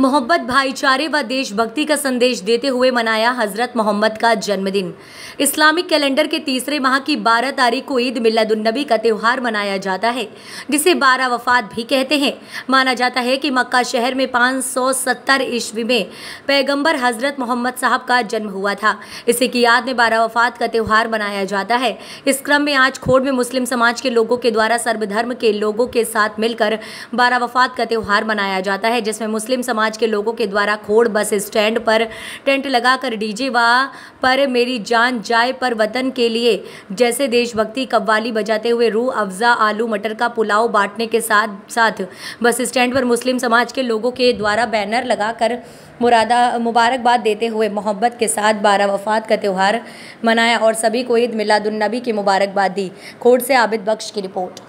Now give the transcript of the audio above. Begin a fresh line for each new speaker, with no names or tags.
मोहब्बत भाईचारे व देशभक्ति का संदेश देते हुए मनाया हज़रत मोहम्मद का जन्मदिन इस्लामिक कैलेंडर के तीसरे माह की 12 तारीख को ईद मिलादुलनबी का त्यौहार मनाया जाता है जिसे बारह वफात भी कहते हैं माना जाता है कि मक्का शहर में 570 ईस्वी में पैगंबर हज़रत मोहम्मद साहब का जन्म हुआ था इसी की याद में बारह वफात का त्यौहार मनाया जाता है इस क्रम में आज खोड़ में मुस्लिम समाज के लोगों के द्वारा सर्वधर्म के लोगों के साथ मिलकर बारह वफात का त्यौहार मनाया जाता है जिसमें मुस्लिम समाज समाज के लोगों के द्वारा खोड़ बस स्टैंड पर टेंट लगाकर डीजे व पर मेरी जान जाए पर वतन के लिए जैसे देशभक्ति कव्वाली बजाते हुए रूह अफजा आलू मटर का पुलाव बांटने के साथ साथ बस स्टैंड पर मुस्लिम समाज के लोगों के द्वारा बैनर लगाकर मुरादा मुबारकबाद देते हुए मोहब्बत के साथ बारह वफात का त्यौहार मनाया और सभी को ईद मिलादुलनबी की मुबारकबाद दी खोड़ से आबिद बख्श की रिपोर्ट